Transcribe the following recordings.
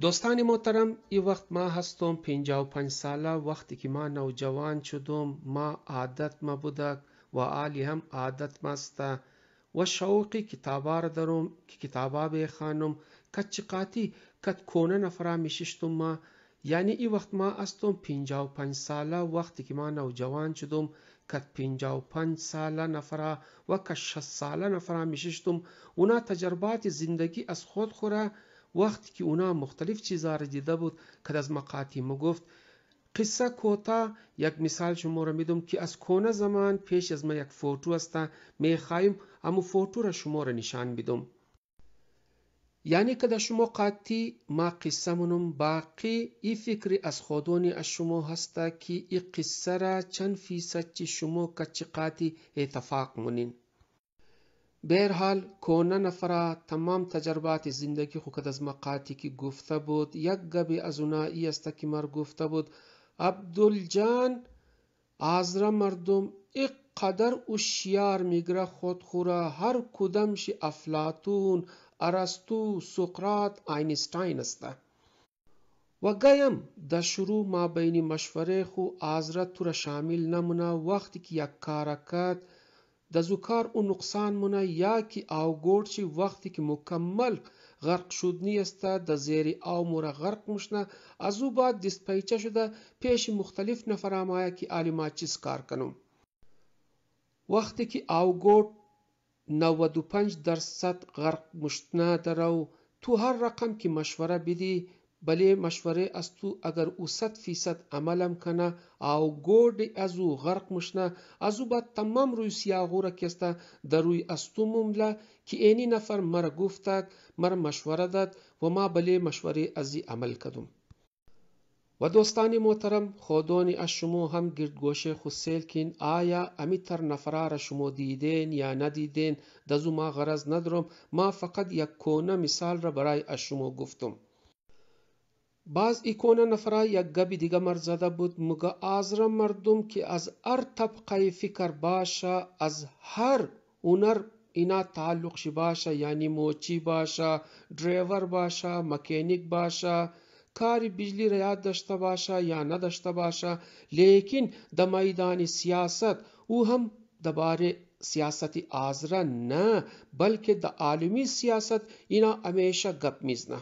دوستان محترم ای وقت ما هستم 55 ساله وقتی که ما نوجوان شدم ما عادت ما بودک و آلی هم عادت ماست و شوقی کتابا را دارم که کتابا بخوانم کد چقاتی کد کنن فرامششتم ما یعنی ای وقت ما استم پینجا و پنج ساله وقتی که ما نوجوان شدم کد پینجا و پنج ساله نفره و کد شست ساله نفره میششتم اونا تجربات زندگی از خود خوره وقتی که اونا مختلف چیزا را دیده بود کد از مقاتی مگفت قصه کوتا یک مثال شما را میدم که از کونه زمان پیش از ما یک فوتو است میخوایم اما فوتو را شما را نشان میدم یعنی که در شما قطی ما قصه منم باقی ای فکری از خودونی از شما هسته که ای قصه را چند فیصد چی شما کچی چقاتی اتفاق منین حال کونه نفره تمام تجربات زندگی خود از مقاتی که گفته بود یک گبی از اونا ای است که مر گفته بود عبدالجان آزره مردم اق قدر اشیار میگره خود خورا هر کدامش افلاتون ارسطو سقراط آینستاین است و گایم در شروع ما بین مشوره خو آزرت تو را شامل نمونه وقتی که یک کارکت د زکار او نقصان مونه یا که آوگوڑ چی وقتی که مکمل غرق شدنی است در زیر آمور غرق مشنه از او بعد دستپیچه شده پیش مختلف نفر آمایه که آلیما چیز کار کنم وقتی که آوگوت 95 درصد غرق مشتنه درو تو هر رقم که مشوره بدی بله مشوره از تو اگر او صد فیصد عملم کنه او گرد از او غرق مشنه از او با تمام روی غوره کسته در روی از تو ممله که اینی نفر مرا گفتک مرا مشوره داد و ما بله مشوره ازی عمل کدم و دوستان محترم خودانی از شما هم گردگوشه خود سیل کن آیا امیتر نفره را شما دیدین یا ندیدین دزو ما غرض ندارم ما فقط یک کونه مثال را برای از شما گفتم Bazı ikona nafra yagga bir diga marzada bud muga azra mardum ki az ar tabkayı fikar başa az her unar اینا تعلق شي باشه یعنی موچی باشه ډرایور باشه مکینیک باشه کاری بجلی را یاد داشته باشه یا نداشته باشه لیکن د میدان سیاست او هم دباره سیاستی آزره نه بلکه د عالمی سیاست اینا همیشه گپ میزنه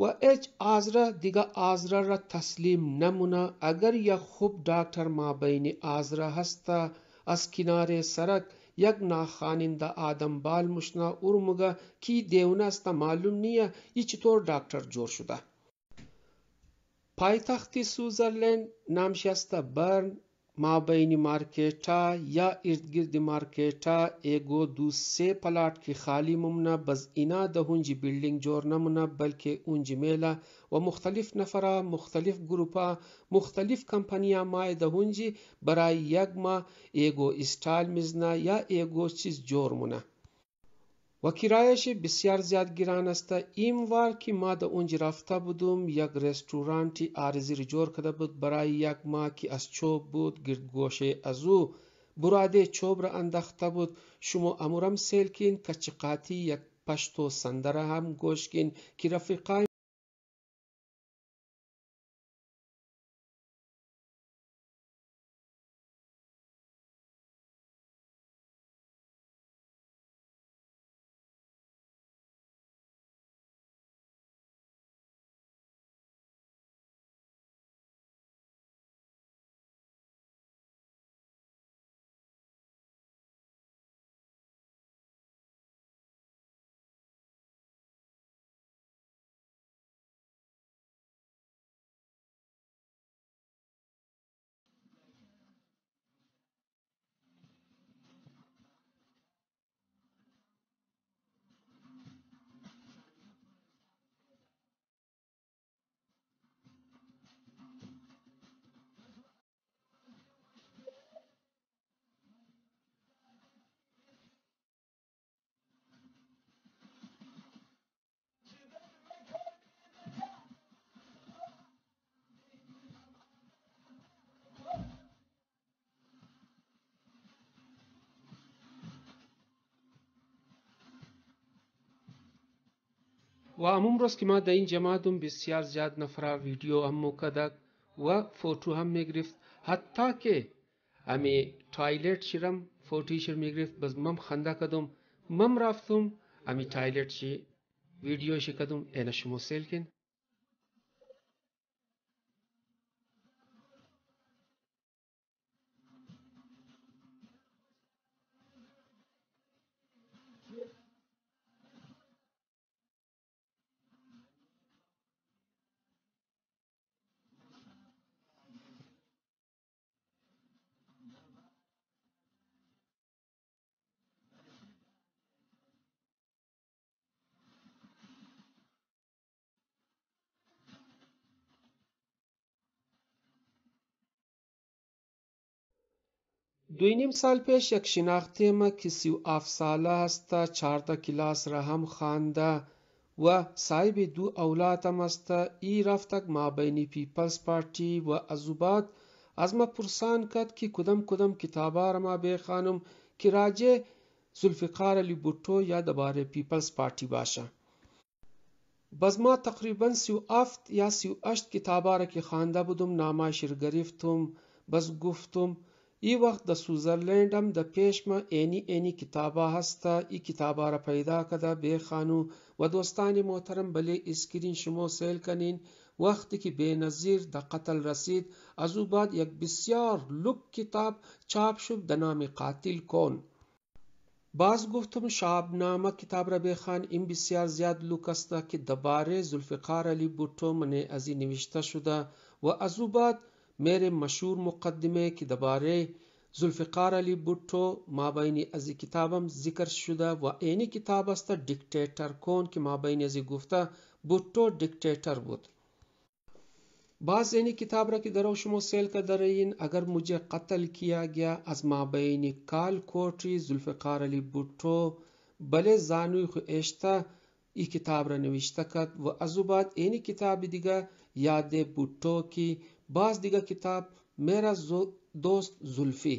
و اچ آزره دیگه آزره را تسلیم نمونه اگر یک خوب داکتر ما بین آزره هسته از کنار سرک یک ناخاننده آدم بال مشنا اورمگه کی دیونه است معلوم نیه ای چطور داکتر جور شده پایتخت سوزرلند نامشسته برن ما بین مارکیٹا یا ارد گرد مارکیٹا एगो दूसरे प्लाट की खाली मुमना बस इना दहुंज बिल्डिंग जोर नमना बल्कि उंज मेला و مختلف نفره مختلف گروپا مختلف کمپانیا مای دهونجی برای یک ما ایگو استال مزنا یا ایگو چیز جور مونه و کرایش بسیار زیاد گران است این وار که ما در اونج رفته بودم یک رستورانتی آرزی رجور جور بود برای یک ماه که از چوب بود گرد گوشه از او براده چوب را انداخته بود شما امورم سیل کین چقاتی یک پشت و سندره هم گوش کن که رفیقای ва амум рост ки ма дар ин ҷамоатум бисёр зиёд нафара видео ҳам мукадак ва фото ҳам мегирифт ҳатто ки ами тайлет ширам фотишир мегирифт баз мам ханда кадум мам рафтум ами тайлет чи видеоши кадум эна шумо селкин دوی نیم سال پیش یک شناختیم کسی افساله است چارده کلاس را هم خوانده و صاحب دو اولاد هم است ای رفتک ما بین پیپلز پارتی و از بعد از ما پرسان کرد که کدام کدام کتابا را ما بخوانم که راجع زلفقار علی بوتو یا دوباره پیپلز پارتی باشه باز ما تقریبا سی و افت یا سی و اشت کتابا را که خوانده بودم نامه شیر گرفتم بس گفتم ای وقت د سوزرلینډ هم د پیشم اینی اینی کتابه هستا ای کتابه را پیدا کده بخانو و دوستان محترم بلی اسکرین شما سیل کنین وقتی که به نظیر د قتل رسید از او بعد یک بسیار لک کتاب چاپ شد د نام قاتل کن باز گفتم شاب نامه کتاب را بخان این بسیار زیاد لوک است که دباره زلفقار علی بوتو من از این نوشته شده و از او بعد मेरे मशहूर मुकदमे के दबारे जुल्फ़िकार अली भुट्टो माबैन अजी किताबम जिक्र शुदा व एनी किताब अस्त डिक्टेटर कौन कि माबैन अजी गुफ्ता भुट्टो डिक्टेटर बुद बाज एनी किताब रा कि दरो शुमो सेल का दरइन अगर मुझे कत्ल किया गया अज माबैन काल कोटरी जुल्फ़िकार अली भुट्टो بله زانوی خو اشته ای کتاب را نوشته کرد و از او بعد اینی کتاب دیگه یاد بوتو که Baz diğer kitap Mera Dost Zulfi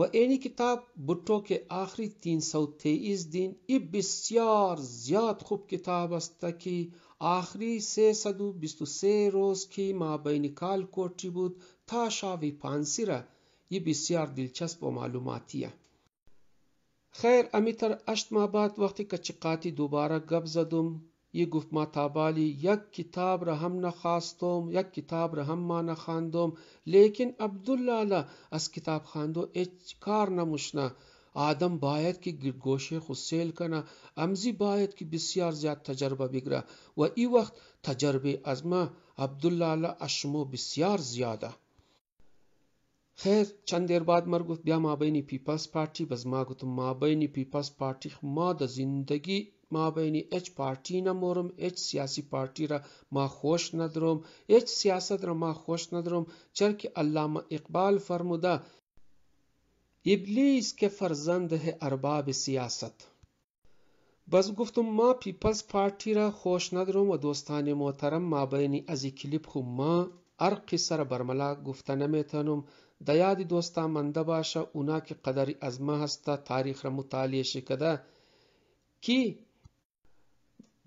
و اینی کتاب بوتو که آخری 323 دین ای بسیار زیاد خوب کتاب است که آخری 323 روز که ما بین کال کوٹی بود تا شاوی پانسی را ای بسیار دلچسپ و معلوماتیه خیر امیتر اشت ما بعد وقتی که چقاتی دوباره گب زدم یه گفت ما تابالی یک کتاب را هم نخواستم یک کتاب را هم ما نخواندم لیکن عبدالله از کتاب خواندو هیچ کار نموشنه آدم باید که گوشه خود سیل کنه امزی باید که بسیار زیاد تجربه بگیره و ای وقت تجربه از ما عبدالله اشمو بسیار زیاده خیر چند دیر بعد مرگ گفت بیا مابین پیپلز پارتی بز ما گفتم مابین پیپلز پارتی ما د زندگی ما بین هیچ پارتی نمورم هیچ سیاسی پارتی را ما خوش ندارم هیچ سیاست را ما خوش ندارم چرا علامه اقبال فرموده ابلیس که فرزند ہے ارباب سیاست بس گفتم ما پیپلز پارتی را خوش ندارم و دوستان محترم ما بین از کلیپ خو ما ارقی سر برملا گفته نمیتونم د یاد دوستان منده باشه اونا که قدری از ما هسته تاریخ را مطالعه شکده کی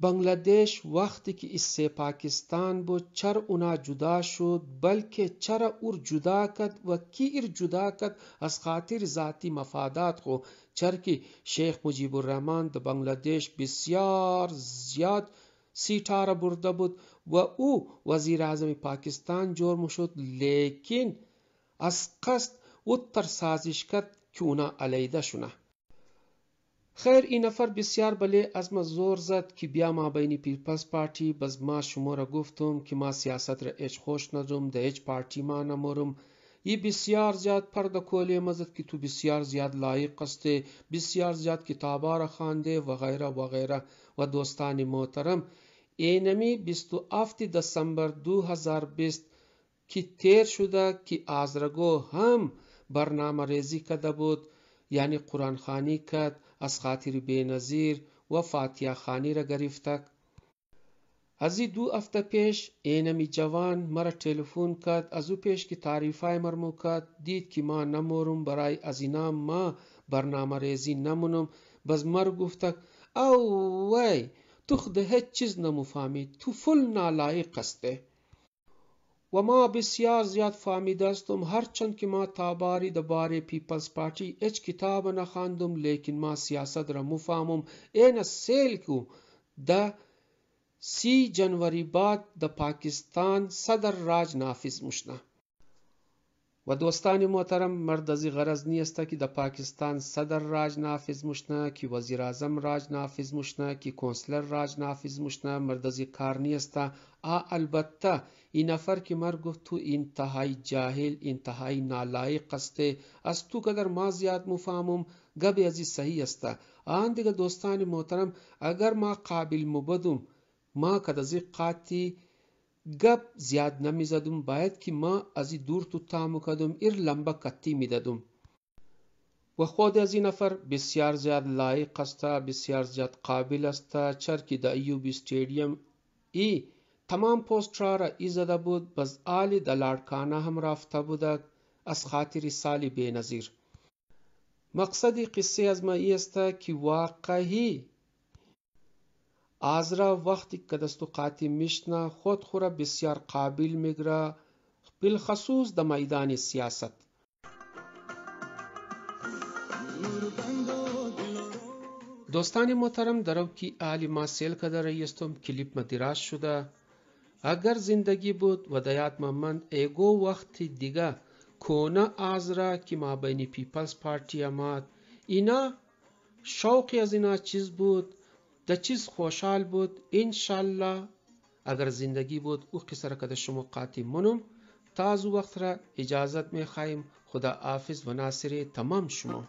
بنگلادش وقتی که از پاکستان با چر اونا جدا شد بلکه چرا اور جدا کرد و کی ار جدا کرد از خاطر ذاتی مفادات خو چر که شیخ مجیب الرحمن د بنگلادش بسیار زیاد سیتاره برده بود و او وزیر اعظم پاکستان جرم شد لیکن از قصد او تر سازش کرد که اونا علیده شونه خیر این نفر بسیار بلی از ما زور زد که بیا ما بین پیپلز پارتی بز ما شما را گفتم که ما سیاست را ایچ خوش ندارم د ایچ پارتی ما نمورم ی بسیار زیاد پرده کولی مزد که تو بسیار زیاد لایق است بسیار زیاد کتابا را خانده و غیره و غیره و دوستان محترم اینمی 27 دسامبر 2020 که تیر شده که آزرگو هم برنامه ریزی کرده بود یعنی قرآن خانی کده از خاطر بینظیر و فاتحه خانی را گرفتک از این دو هفته پیش اینمی جوان مرا تلفن کرد از او پیش که تعریفای مرمو کرد دید که ما نمورم برای از اینا ما برنامه ریزی نمونم بس مر گفتک او وی تو خود هیچ چیز نمفهمی تو فل نالایق هسته و ما بسیار زیاد فهمیدستم هرچند که ما تا باری د باره پیپلز پارتی هیچ کتاب نه خواندم لیکن ما سیاست را مفهمم این سیل کو د سی جنوری بعد د پاکستان صدر راج نافذ مشنه و دوستان محترم مردزی غرض نیسته که د پاکستان صدر راج نافذ مشنه که وزیر اعظم راج نافذ مشنه که کنسلر راج نافذ مشنه مردزی کار نیسته البته این نفر که مرد گفت تو انتهای جاهل انتهای نالایق هسته از تو قدر ما زیاد مفهمم گب ازی صحیح است آن دیگه دوستان محترم اگر ما قابل مبدم ما کدازی قاطی گپ زیاد نمیزدم باید که ما ازی دور تو تامو کدم ایر لمبه کتی میدادم و خود از این نفر بسیار زیاد لایق است بسیار زیاد قابل است چرکی دا ایوب استادیوم ای Tamam postlara izada bud baz ali dalar kana hem rafta budak از خاطر سالی بینظیر مقصد قصه از ما است که واقعی آزرا وقتی که دستو قاطی میشنه خود خورا بسیار قابل میگره بالخصوص د میدان سیاست دوستان محترم درو کی آلی ما سیل کده رئیستم کلیپ مدیراش شده اگر زندگی بود و دیات ممند ایگو وقتی دیگه کونه از را که ما بین پیپلز پارتی آمد اینا شوقی از اینا چیز بود د چیز خوشحال بود انشالله اگر زندگی بود او قصر که شما قاطی منم تازو وقت را اجازت می خواهیم خدا حافظ و ناصره تمام شما